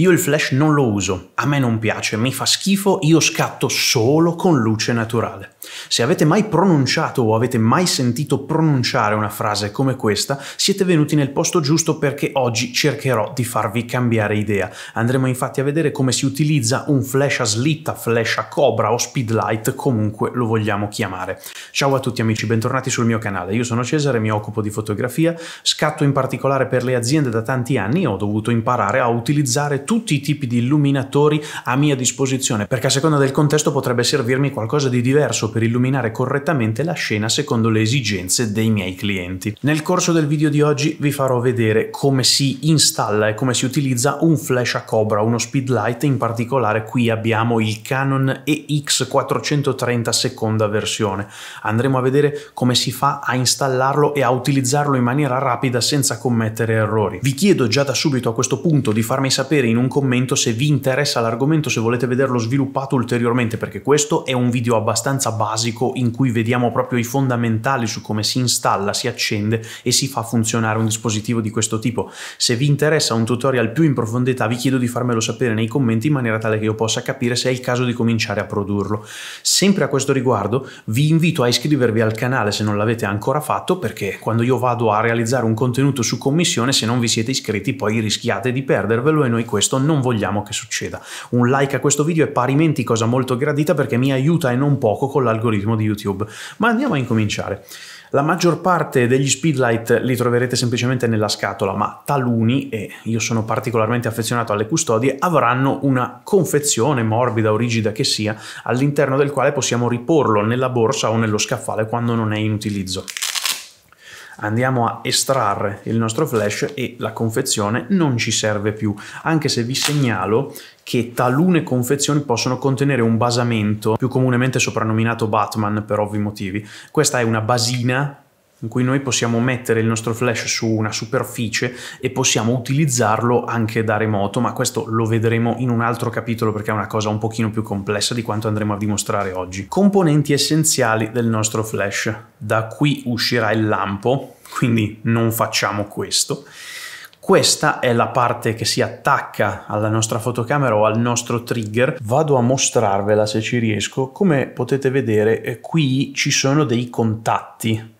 Io il flash non lo uso, a me non piace, mi fa schifo, io scatto solo con luce naturale. Se avete mai pronunciato o avete mai sentito pronunciare una frase come questa, siete venuti nel posto giusto perché oggi cercherò di farvi cambiare idea. Andremo infatti a vedere come si utilizza un flash a slitta, flash a cobra o speedlight, comunque lo vogliamo chiamare. Ciao a tutti amici, bentornati sul mio canale. Io sono Cesare, mi occupo di fotografia, scatto in particolare per le aziende da tanti anni e ho dovuto imparare a utilizzare tutti i tipi di illuminatori a mia disposizione, perché a seconda del contesto potrebbe servirmi qualcosa di diverso per illuminare correttamente la scena secondo le esigenze dei miei clienti. Nel corso del video di oggi vi farò vedere come si installa e come si utilizza un flash a cobra, uno speedlight, in particolare qui abbiamo il Canon EX 430 seconda versione. Andremo a vedere come si fa a installarlo e a utilizzarlo in maniera rapida senza commettere errori. Vi chiedo già da subito a questo punto di farmi sapere in un commento se vi interessa l'argomento, se volete vederlo sviluppato ulteriormente, perché questo è un video abbastanza basico in cui vediamo proprio i fondamentali su come si installa, si accende e si fa funzionare un dispositivo di questo tipo. Se vi interessa un tutorial più in profondità vi chiedo di farmelo sapere nei commenti in maniera tale che io possa capire se è il caso di cominciare a produrlo. Sempre a questo riguardo vi invito a iscrivervi al canale se non l'avete ancora fatto, perché quando io vado a realizzare un contenuto su commissione, se non vi siete iscritti poi rischiate di perdervelo e noi questo questo non vogliamo che succeda. Un like a questo video è parimenti cosa molto gradita perché mi aiuta e non poco con l'algoritmo di YouTube. Ma andiamo a incominciare. La maggior parte degli speedlight li troverete semplicemente nella scatola, ma taluni, e io sono particolarmente affezionato alle custodie, avranno una confezione morbida o rigida che sia, all'interno del quale possiamo riporlo nella borsa o nello scaffale quando non è in utilizzo andiamo a estrarre il nostro flash e la confezione non ci serve più, anche se vi segnalo che talune confezioni possono contenere un basamento, più comunemente soprannominato Batman per ovvi motivi. Questa è una basina in cui noi possiamo mettere il nostro flash su una superficie e possiamo utilizzarlo anche da remoto, ma questo lo vedremo in un altro capitolo perché è una cosa un pochino più complessa di quanto andremo a dimostrare oggi. Componenti essenziali del nostro flash. Da qui uscirà il lampo, quindi non facciamo questo. Questa è la parte che si attacca alla nostra fotocamera o al nostro trigger. Vado a mostrarvela se ci riesco. Come potete vedere eh, qui ci sono dei contatti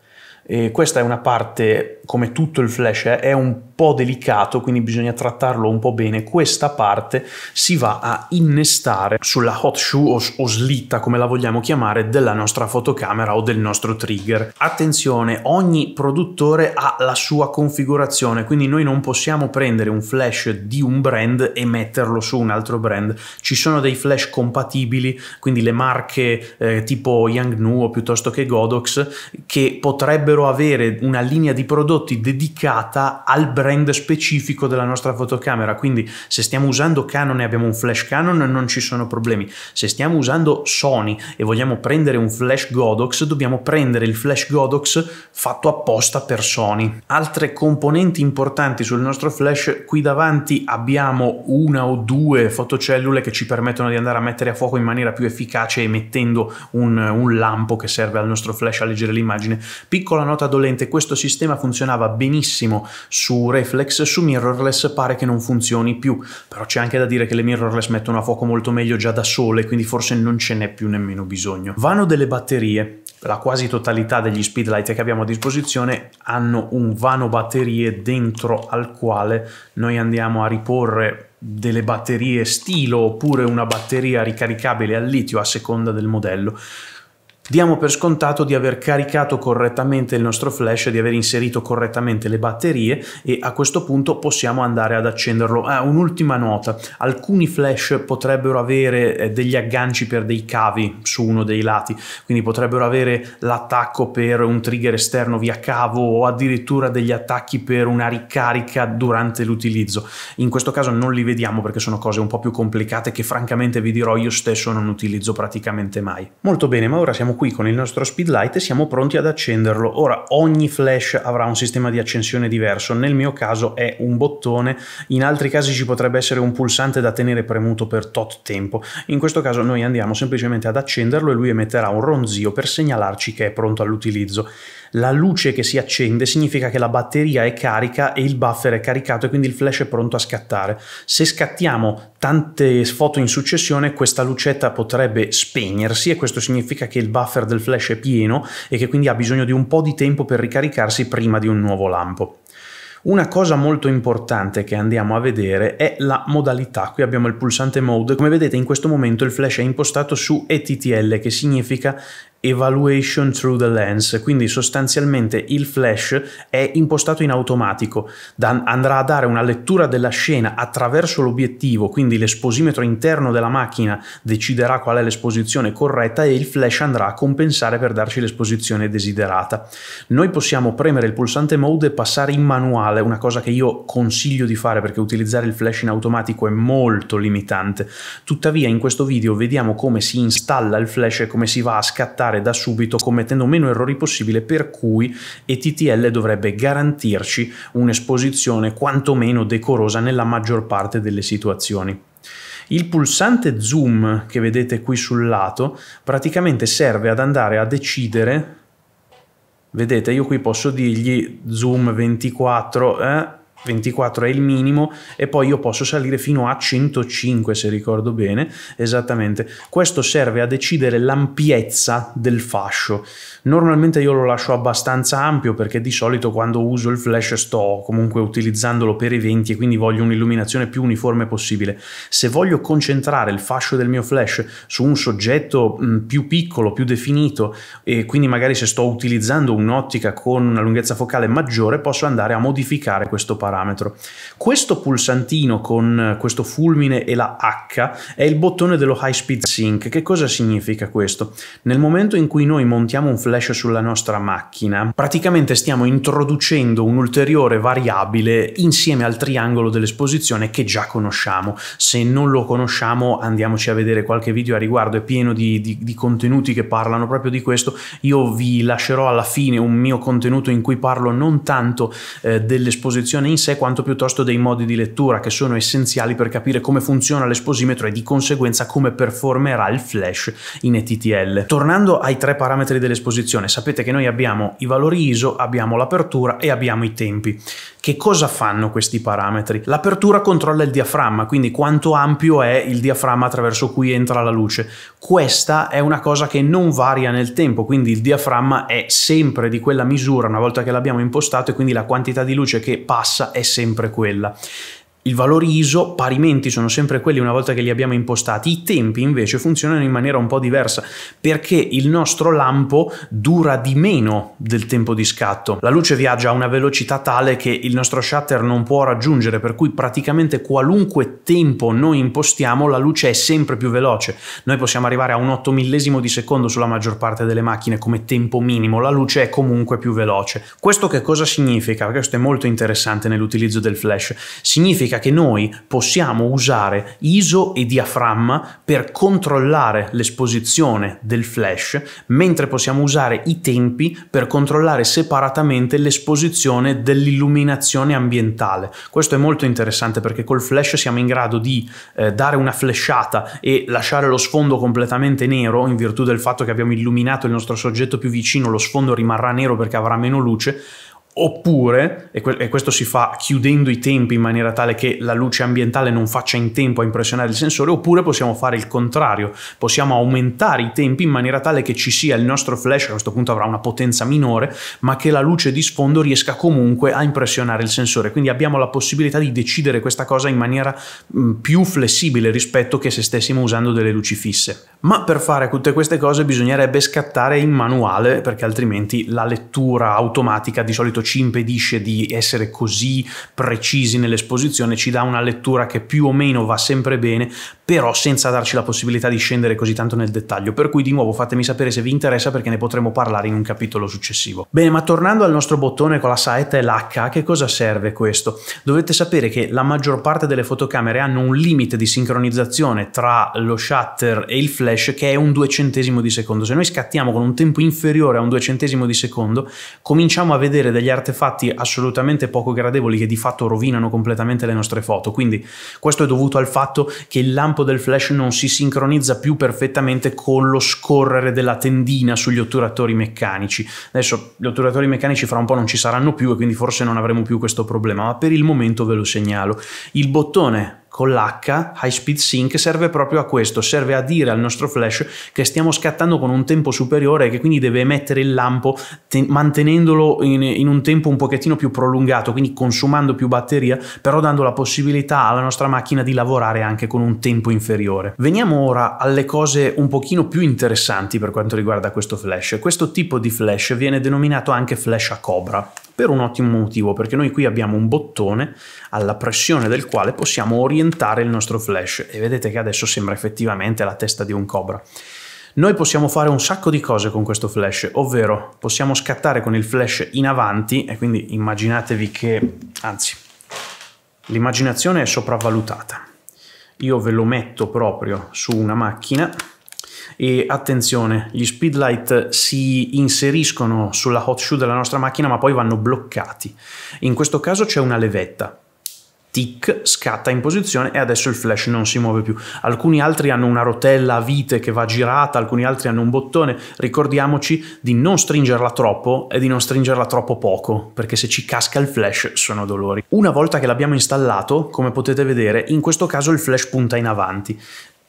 eh, questa è una parte come tutto il flash è, eh, è un po' delicato, quindi bisogna trattarlo un po' bene. Questa parte si va a innestare sulla hot shoe o, o slitta, come la vogliamo chiamare, della nostra fotocamera o del nostro trigger. Attenzione, ogni produttore ha la sua configurazione, quindi noi non possiamo prendere un flash di un brand e metterlo su un altro brand. Ci sono dei flash compatibili, quindi le marche eh, tipo Yang Nu o piuttosto che Godox, che potrebbero avere una linea di prodotto prodotti dedicata al brand specifico della nostra fotocamera, quindi se stiamo usando Canon e abbiamo un flash Canon non ci sono problemi, se stiamo usando Sony e vogliamo prendere un flash Godox dobbiamo prendere il flash Godox fatto apposta per Sony. Altre componenti importanti sul nostro flash, qui davanti abbiamo una o due fotocellule che ci permettono di andare a mettere a fuoco in maniera più efficace emettendo un, un lampo che serve al nostro flash a leggere l'immagine. Piccola nota dolente, questo sistema funziona funzionava benissimo su reflex, su mirrorless pare che non funzioni più, però c'è anche da dire che le mirrorless mettono a fuoco molto meglio già da sole, quindi forse non ce n'è più nemmeno bisogno. Vanno delle batterie, la quasi totalità degli speedlight che abbiamo a disposizione hanno un vano batterie dentro al quale noi andiamo a riporre delle batterie stilo oppure una batteria ricaricabile al litio a seconda del modello diamo per scontato di aver caricato correttamente il nostro flash, di aver inserito correttamente le batterie e a questo punto possiamo andare ad accenderlo. Ah, un'ultima nota, alcuni flash potrebbero avere eh, degli agganci per dei cavi su uno dei lati, quindi potrebbero avere l'attacco per un trigger esterno via cavo o addirittura degli attacchi per una ricarica durante l'utilizzo. In questo caso non li vediamo perché sono cose un po' più complicate che francamente vi dirò io stesso non utilizzo praticamente mai. Molto bene, ma ora siamo qui con il nostro speedlight siamo pronti ad accenderlo. Ora ogni flash avrà un sistema di accensione diverso, nel mio caso è un bottone, in altri casi ci potrebbe essere un pulsante da tenere premuto per tot tempo. In questo caso noi andiamo semplicemente ad accenderlo e lui emetterà un ronzio per segnalarci che è pronto all'utilizzo la luce che si accende significa che la batteria è carica e il buffer è caricato e quindi il flash è pronto a scattare. Se scattiamo tante foto in successione questa lucetta potrebbe spegnersi e questo significa che il buffer del flash è pieno e che quindi ha bisogno di un po' di tempo per ricaricarsi prima di un nuovo lampo. Una cosa molto importante che andiamo a vedere è la modalità. Qui abbiamo il pulsante mode. Come vedete in questo momento il flash è impostato su ETTL che significa Evaluation Through the Lens, quindi sostanzialmente il flash è impostato in automatico, da, andrà a dare una lettura della scena attraverso l'obiettivo, quindi l'esposimetro interno della macchina deciderà qual è l'esposizione corretta e il flash andrà a compensare per darci l'esposizione desiderata. Noi possiamo premere il pulsante mode e passare in manuale, una cosa che io consiglio di fare perché utilizzare il flash in automatico è molto limitante. Tuttavia in questo video vediamo come si installa il flash e come si va a scattare implementare da subito commettendo meno errori possibile per cui ETTL dovrebbe garantirci un'esposizione quantomeno decorosa nella maggior parte delle situazioni. Il pulsante zoom che vedete qui sul lato praticamente serve ad andare a decidere Vedete, io qui posso dirgli zoom 24, eh, 24 è il minimo e poi io posso salire fino a 105 se ricordo bene esattamente questo serve a decidere l'ampiezza del fascio normalmente io lo lascio abbastanza ampio perché di solito quando uso il flash sto comunque utilizzandolo per eventi e quindi voglio un'illuminazione più uniforme possibile se voglio concentrare il fascio del mio flash su un soggetto mm, più piccolo più definito e quindi magari se sto utilizzando un'ottica con una lunghezza focale maggiore posso andare a modificare questo parametro parametro. Questo pulsantino con eh, questo fulmine e la H è il bottone dello High Speed Sync. Che cosa significa questo? Nel momento in cui noi montiamo un flash sulla nostra macchina, praticamente stiamo introducendo un'ulteriore variabile insieme al triangolo dell'esposizione che già conosciamo. Se non lo conosciamo andiamoci a vedere qualche video a riguardo, è pieno di, di, di contenuti che parlano proprio di questo. Io vi lascerò alla fine un mio contenuto in cui parlo non tanto eh, dell'esposizione in sé quanto piuttosto dei modi di lettura che sono essenziali per capire come funziona l'esposimetro e di conseguenza come performerà il flash in ETTL. Tornando ai tre parametri dell'esposizione, sapete che noi abbiamo i valori ISO, abbiamo l'apertura e abbiamo i tempi. Che cosa fanno questi parametri? L'apertura controlla il diaframma, quindi quanto ampio è il diaframma attraverso cui entra la luce. Questa è una cosa che non varia nel tempo, quindi il diaframma è sempre di quella misura una volta che l'abbiamo impostato e quindi la quantità di luce che passa è sempre quella. I valori ISO parimenti sono sempre quelli una volta che li abbiamo impostati, i tempi invece funzionano in maniera un po' diversa perché il nostro lampo dura di meno del tempo di scatto. La luce viaggia a una velocità tale che il nostro shutter non può raggiungere, per cui praticamente qualunque tempo noi impostiamo la luce è sempre più veloce. Noi possiamo arrivare a un 8 millesimo di secondo sulla maggior parte delle macchine come tempo minimo, la luce è comunque più veloce. Questo che cosa significa? Questo è molto interessante nell'utilizzo del flash. Significa significa che noi possiamo usare ISO e diaframma per controllare l'esposizione del flash, mentre possiamo usare i tempi per controllare separatamente l'esposizione dell'illuminazione ambientale. Questo è molto interessante perché col flash siamo in grado di eh, dare una flashata e lasciare lo sfondo completamente nero in virtù del fatto che abbiamo illuminato il nostro soggetto più vicino, lo sfondo rimarrà nero perché avrà meno luce, Oppure, e, que- e, questo si fa chiudendo i tempi in maniera tale che la luce ambientale non faccia in tempo a impressionare il sensore, oppure possiamo fare il contrario, possiamo aumentare i tempi in maniera tale che ci sia il nostro flash, a questo punto avrà una potenza minore, ma che la luce di sfondo riesca comunque a impressionare il sensore. Quindi abbiamo la possibilità di decidere questa cosa in maniera mh, mm, più flessibile rispetto che se stessimo usando delle luci fisse. Ma per fare tutte queste cose bisognerebbe scattare in manuale, perché altrimenti la lettura automatica di solito appunto ci impedisce di essere così precisi nell'esposizione, ci dà una lettura che più o meno va sempre bene, però senza darci la possibilità di scendere così tanto nel dettaglio, per cui di nuovo fatemi sapere se vi interessa perché ne potremo parlare in un capitolo successivo. Bene, ma tornando al nostro bottone con la saetta e l'H, a che cosa serve questo? Dovete sapere che la maggior parte delle fotocamere hanno un limite di sincronizzazione tra lo shutter e il flash che è un duecentesimo di secondo. Se noi scattiamo con un tempo inferiore a un duecentesimo di secondo, cominciamo a vedere degli artefatti assolutamente poco gradevoli che di fatto rovinano completamente le nostre foto. Quindi questo è dovuto al fatto che il lampo campo del flash non si sincronizza più perfettamente con lo scorrere della tendina sugli otturatori meccanici. Adesso gli otturatori meccanici fra un po' non ci saranno più e quindi forse non avremo più questo problema, ma per il momento ve lo segnalo. Il bottone con l'H, High Speed Sync, serve proprio a questo, serve a dire al nostro flash che stiamo scattando con un tempo superiore e che quindi deve emettere il lampo te- mantenendolo in, in, un tempo un pochettino più prolungato, quindi consumando più batteria, però dando la possibilità alla nostra macchina di lavorare anche con un tempo inferiore. Veniamo ora alle cose un pochino più interessanti per quanto riguarda questo flash. Questo tipo di flash viene denominato anche flash a cobra per un ottimo motivo, perché noi qui abbiamo un bottone alla pressione del quale possiamo orientare il nostro flash e vedete che adesso sembra effettivamente la testa di un cobra. Noi possiamo fare un sacco di cose con questo flash, ovvero possiamo scattare con il flash in avanti e quindi immaginatevi che, anzi, l'immaginazione è sopravvalutata. Io ve lo metto proprio su una macchina e attenzione, gli speedlight si inseriscono sulla hot shoe della nostra macchina ma poi vanno bloccati. In questo caso c'è una levetta tic, scatta in posizione e adesso il flash non si muove più. Alcuni altri hanno una rotella a vite che va girata, alcuni altri hanno un bottone. Ricordiamoci di non stringerla troppo e di non stringerla troppo poco, perché se ci casca il flash sono dolori. Una volta che l'abbiamo installato, come potete vedere, in questo caso il flash punta in avanti.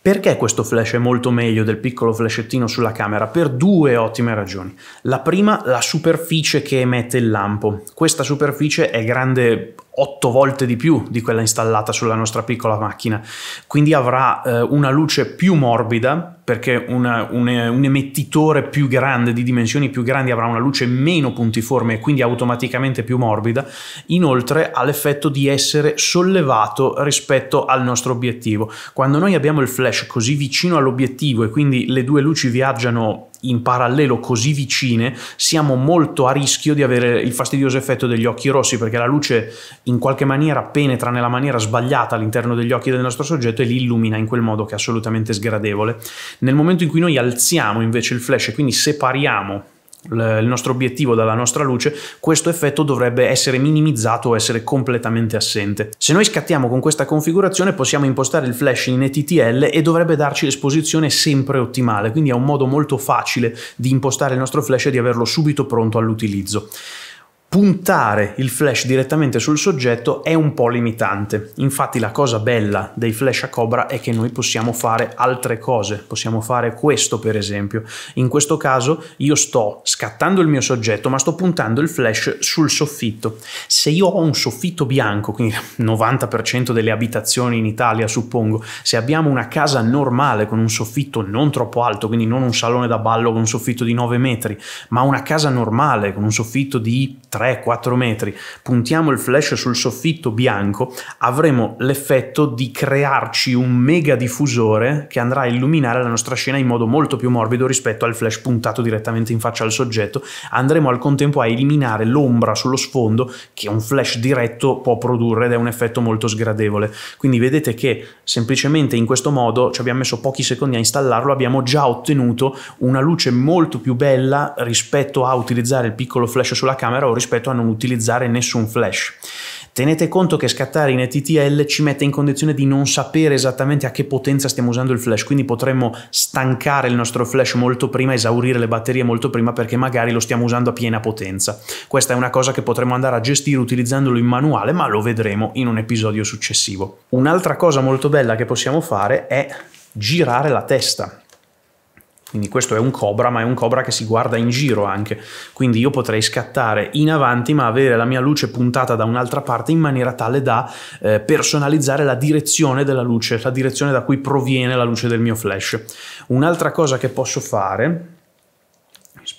Perché questo flash è molto meglio del piccolo flashettino sulla camera? Per due ottime ragioni. La prima, la superficie che emette il lampo. Questa superficie è grande 8 volte di più di quella installata sulla nostra piccola macchina, quindi avrà eh, una luce più morbida perché una, un, un, emettitore più grande, di dimensioni più grandi, avrà una luce meno puntiforme e quindi automaticamente più morbida, inoltre ha l'effetto di essere sollevato rispetto al nostro obiettivo. Quando noi abbiamo il flash così vicino all'obiettivo e quindi le due luci viaggiano in parallelo così vicine, siamo molto a rischio di avere il fastidioso effetto degli occhi rossi, perché la luce in qualche maniera penetra nella maniera sbagliata all'interno degli occhi del nostro soggetto e li illumina in quel modo che è assolutamente sgradevole. Nel momento in cui noi alziamo invece il flash e quindi separiamo il nostro obiettivo dalla nostra luce, questo effetto dovrebbe essere minimizzato o essere completamente assente. Se noi scattiamo con questa configurazione possiamo impostare il flash in ETTL e dovrebbe darci l'esposizione sempre ottimale, quindi è un modo molto facile di impostare il nostro flash e di averlo subito pronto all'utilizzo puntare il flash direttamente sul soggetto è un po' limitante. Infatti la cosa bella dei flash a cobra è che noi possiamo fare altre cose, possiamo fare questo per esempio. In questo caso io sto scattando il mio soggetto ma sto puntando il flash sul soffitto. Se io ho un soffitto bianco, quindi il 90% delle abitazioni in Italia suppongo, se abbiamo una casa normale con un soffitto non troppo alto, quindi non un salone da ballo con un soffitto di 9 metri, ma una casa normale con un soffitto di 3 3-4 metri, puntiamo il flash sul soffitto bianco, avremo l'effetto di crearci un mega diffusore che andrà a illuminare la nostra scena in modo molto più morbido rispetto al flash puntato direttamente in faccia al soggetto. Andremo al contempo a eliminare l'ombra sullo sfondo che un flash diretto può produrre ed è un effetto molto sgradevole. Quindi vedete che semplicemente in questo modo ci abbiamo messo pochi secondi a installarlo, abbiamo già ottenuto una luce molto più bella rispetto a utilizzare il piccolo flash sulla camera o rispetto rispetto a non utilizzare nessun flash. Tenete conto che scattare in ETTL ci mette in condizione di non sapere esattamente a che potenza stiamo usando il flash, quindi potremmo stancare il nostro flash molto prima, esaurire le batterie molto prima perché magari lo stiamo usando a piena potenza. Questa è una cosa che potremmo andare a gestire utilizzandolo in manuale, ma lo vedremo in un episodio successivo. Un'altra cosa molto bella che possiamo fare è girare la testa. Quindi questo è un cobra, ma è un cobra che si guarda in giro anche. Quindi io potrei scattare in avanti, ma avere la mia luce puntata da un'altra parte in maniera tale da eh, personalizzare la direzione della luce, la direzione da cui proviene la luce del mio flash. Un'altra cosa che posso fare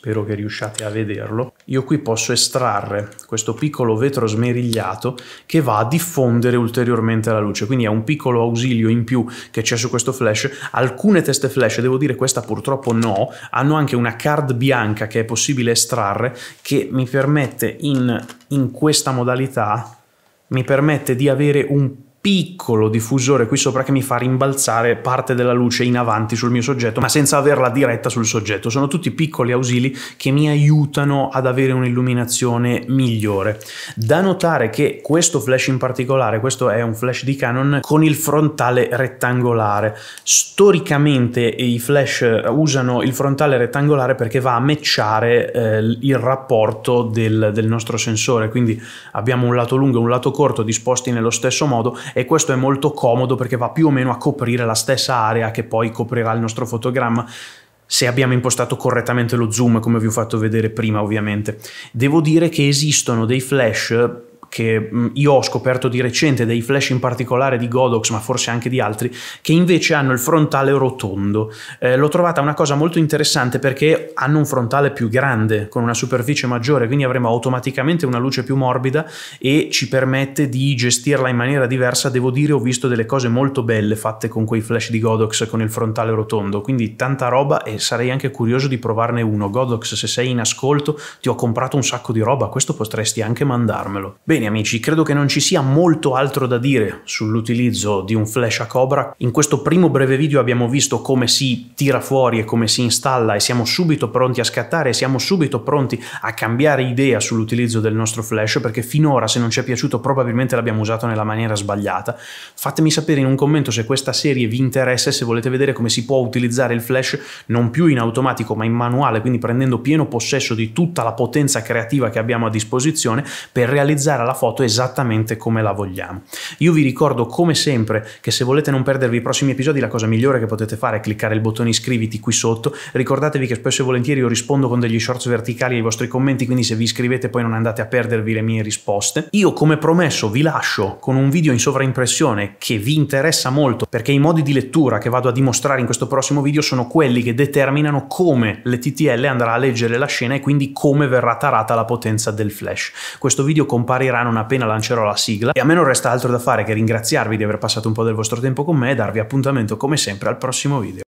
spero che riusciate a vederlo, io qui posso estrarre questo piccolo vetro smerigliato che va a diffondere ulteriormente la luce, quindi è un piccolo ausilio in più che c'è su questo flash. Alcune teste flash, devo dire questa purtroppo no, hanno anche una card bianca che è possibile estrarre che mi permette in, in questa modalità mi permette di avere un piccolo diffusore qui sopra che mi fa rimbalzare parte della luce in avanti sul mio soggetto ma senza averla diretta sul soggetto sono tutti piccoli ausili che mi aiutano ad avere un'illuminazione migliore da notare che questo flash in particolare questo è un flash di Canon con il frontale rettangolare storicamente i flash usano il frontale rettangolare perché va a matchare eh, il rapporto del, del nostro sensore quindi abbiamo un lato lungo e un lato corto disposti nello stesso modo e questo è molto comodo perché va più o meno a coprire la stessa area che poi coprirà il nostro fotogramma se abbiamo impostato correttamente lo zoom come vi ho fatto vedere prima ovviamente. Devo dire che esistono dei flash che mm, io ho scoperto di recente, dei flash in particolare di Godox, ma forse anche di altri, che invece hanno il frontale rotondo. Eh, l'ho trovata una cosa molto interessante perché hanno un frontale più grande, con una superficie maggiore, quindi avremo automaticamente una luce più morbida e ci permette di gestirla in maniera diversa. Devo dire, ho visto delle cose molto belle fatte con quei flash di Godox con il frontale rotondo, quindi tanta roba e sarei anche curioso di provarne uno. Godox, se sei in ascolto, ti ho comprato un sacco di roba, questo potresti anche mandarmelo. Bene, Bene amici, credo che non ci sia molto altro da dire sull'utilizzo di un flash a Cobra. In questo primo breve video abbiamo visto come si tira fuori e come si installa e siamo subito pronti a scattare e siamo subito pronti a cambiare idea sull'utilizzo del nostro flash perché finora se non ci è piaciuto probabilmente l'abbiamo usato nella maniera sbagliata. Fatemi sapere in un commento se questa serie vi interessa e se volete vedere come si può utilizzare il flash non più in automatico ma in manuale, quindi prendendo pieno possesso di tutta la potenza creativa che abbiamo a disposizione per realizzare alla la foto esattamente come la vogliamo. Io vi ricordo come sempre che se volete non perdervi i prossimi episodi la cosa migliore che potete fare è cliccare il bottone iscriviti qui sotto, ricordatevi che spesso e volentieri io rispondo con degli shorts verticali ai vostri commenti, quindi se vi iscrivete poi non andate a perdervi le mie risposte. Io come promesso vi lascio con un video in sovraimpressione che vi interessa molto perché i modi di lettura che vado a dimostrare in questo prossimo video sono quelli che determinano come le TTL andrà a leggere la scena e quindi come verrà tarata la potenza del flash. Questo video comparirà non appena lancerò la sigla e a me non resta altro da fare che ringraziarvi di aver passato un po' del vostro tempo con me e darvi appuntamento come sempre al prossimo video.